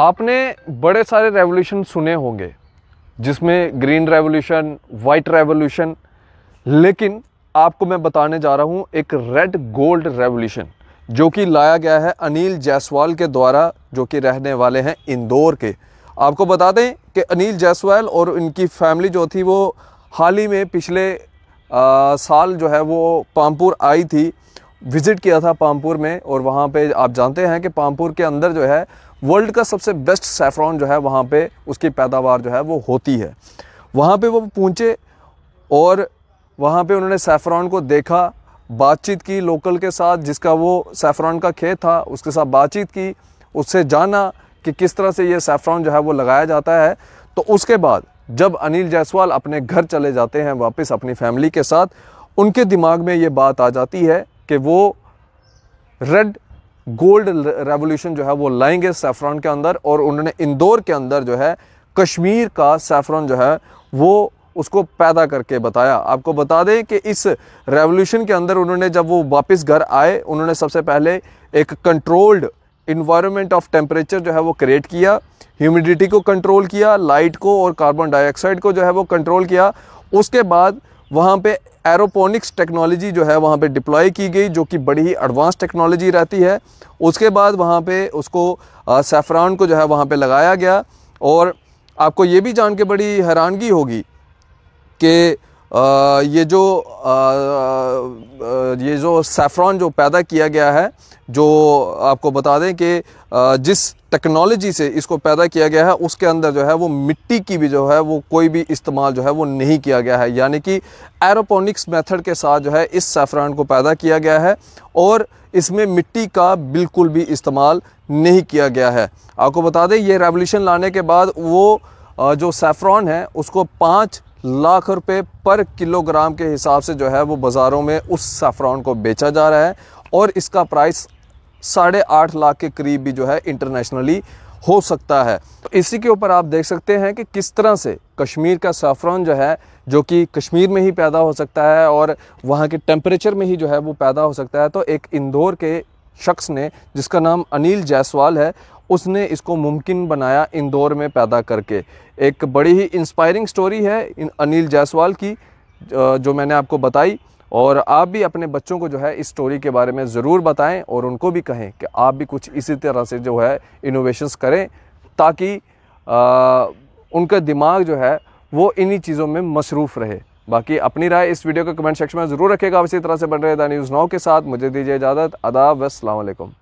आपने बड़े सारे रेवोल्यूशन सुने होंगे जिसमें ग्रीन रेवोल्यूशन वाइट रेवोल्यूशन लेकिन आपको मैं बताने जा रहा हूँ एक रेड गोल्ड रेवोल्यूशन जो कि लाया गया है अनिल जायसवाल के द्वारा जो कि रहने वाले हैं इंदौर के आपको बता दें कि अनिल जायसवाल और उनकी फैमिली जो थी वो हाल ही में पिछले आ, साल जो है वो पामपुर आई थी विज़िट किया था पामपुर में और वहाँ पे आप जानते हैं कि पामपुर के अंदर जो है वर्ल्ड का सबसे बेस्ट सेफ्रॉन जो है वहाँ पे उसकी पैदावार जो है वो होती है वहाँ पे वो पहुँचे और वहाँ पे उन्होंने सेफ्रॉन को देखा बातचीत की लोकल के साथ जिसका वो सेफ्रॉन का खेत था उसके साथ बातचीत की उससे जाना कि किस तरह से ये सेफ्रॉन जो है वो लगाया जाता है तो उसके बाद जब अनिल जायसवाल अपने घर चले जाते हैं वापस अपनी फैमिली के साथ उनके दिमाग में ये बात आ जाती है कि वो रेड गोल्ड रेवोल्यूशन जो है वो लाएंगे सैफरान के अंदर और उन्होंने इंदौर के अंदर जो है कश्मीर का सैफरान जो है वो उसको पैदा करके बताया आपको बता दें कि इस रेवोल्यूशन के अंदर उन्होंने जब वो वापस घर आए उन्होंने सबसे पहले एक कंट्रोल्ड इन्वायरमेंट ऑफ टेम्परेचर जो है वो क्रिएट किया ह्यूमिडिटी को कंट्रोल किया लाइट को और कार्बन डाइऑक्साइड को जो है वो कंट्रोल किया उसके बाद वहाँ पे एरोपोनिक्स टेक्नोलॉजी जो है वहाँ पे डिप्लॉय की गई जो कि बड़ी ही एडवांस टेक्नोलॉजी रहती है उसके बाद वहाँ पे उसको सैफरान को जो है वहाँ पे लगाया गया और आपको ये भी जान के बड़ी हैरानगी होगी कि ये जो ये जो सैफ्रॉन जो पैदा किया गया है जो आपको बता दें कि जिस टेक्नोलॉजी से इसको पैदा किया गया है उसके अंदर जो है वो मिट्टी की भी जो है वो कोई भी इस्तेमाल जो है वो नहीं किया गया है यानी कि एरोपोनिक्स मेथड के साथ जो है इस सैफरान को पैदा किया गया है और इसमें मिट्टी का बिल्कुल भी इस्तेमाल नहीं किया गया है आपको बता दें ये रेवोल्यूशन लाने के बाद वो जो सैफ्रॉन है उसको पाँच लाख रुपए पर किलोग्राम के हिसाब से जो है वो बाज़ारों में उस सैफ़रॉन को बेचा जा रहा है और इसका प्राइस साढ़े आठ लाख के करीब भी जो है इंटरनेशनली हो सकता है तो इसी के ऊपर आप देख सकते हैं कि किस तरह से कश्मीर का सैफरान जो है जो कि कश्मीर में ही पैदा हो सकता है और वहाँ के टेम्परेचर में ही जो है वो पैदा हो सकता है तो एक इंदौर के शख्स ने जिसका नाम अनिल जायसवाल है उसने इसको मुमकिन बनाया इंदौर में पैदा करके एक बड़ी ही इंस्पायरिंग स्टोरी है इन अनिल जायसवाल की जो मैंने आपको बताई और आप भी अपने बच्चों को जो है इस स्टोरी के बारे में ज़रूर बताएं और उनको भी कहें कि आप भी कुछ इसी तरह से जो है इनोवेशंस करें ताकि आ, उनका दिमाग जो है वो इन्हीं चीज़ों में मसरूफ़ रहे बाकी अपनी राय इस वीडियो के कमेंट सेक्शन में ज़रूर रखेगा आप इसी तरह से बन रहे द न्यूज़ नाव के साथ मुझे दीजिए इजाज़त अदाब वसलम